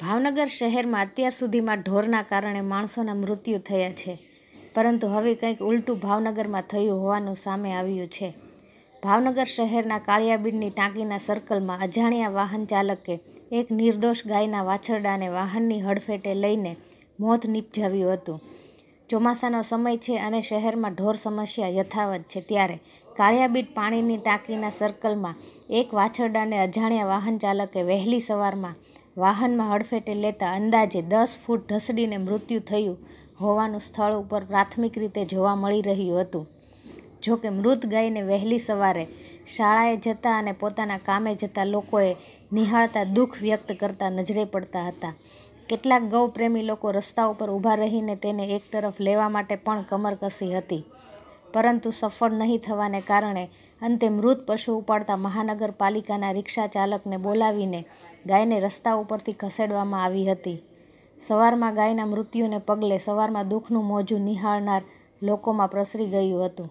ભાવનગર શહેરમાં અત્યાર સુધીમાં ઢોરના કારણે માણસોના મૃત્યુ થયા છે પરંતુ હવે કંઈક ઉલટું ભાવનગરમાં થયું હોવાનું સામે આવ્યું છે ભાવનગર શહેરના કાળિયાબીડની ટાંકીના સર્કલમાં અજાણ્યા વાહન ચાલકે એક નિર્દોષ ગાયના વાછરડાને વાહનની હડફેટે લઈને મોત નિપજાવ્યું હતું ચોમાસાનો સમય છે અને શહેરમાં ઢોર સમસ્યા યથાવત છે ત્યારે કાળિયાબીટ પાણીની ટાંકીના સર્કલમાં એક વાછરડાને અજાણ્યા વાહન ચાલકે વહેલી સવારમાં વાહનમાં હડફેટે લેતા અંદાજે દસ ફૂટ ઢસડીને મૃત્યુ થયું હોવાનું સ્થળ ઉપર પ્રાથમિક રીતે જોવા મળી રહ્યું હતું જો કે મૃત ગાયને વહેલી સવારે શાળાએ જતા અને પોતાના કામે જતા લોકોએ નિહાળતા દુઃખ વ્યક્ત કરતા નજરે પડતા હતા કેટલાક ગૌપ્રેમી લોકો રસ્તા ઉપર ઊભા રહીને તેને એક તરફ લેવા માટે પણ કમર કસી હતી પરંતુ સફળ નહીં થવાને કારણે અંતે મૃત પશુ ઉપાડતા મહાનગરપાલિકાના રિક્ષા ચાલકને બોલાવીને ગાયને રસ્તા ઉપરથી ખસેડવામાં આવી હતી સવારમાં ગાયના મૃત્યુને પગલે સવારમાં દુઃખનું મોજું નિહાળનાર લોકોમાં પ્રસરી ગયું હતું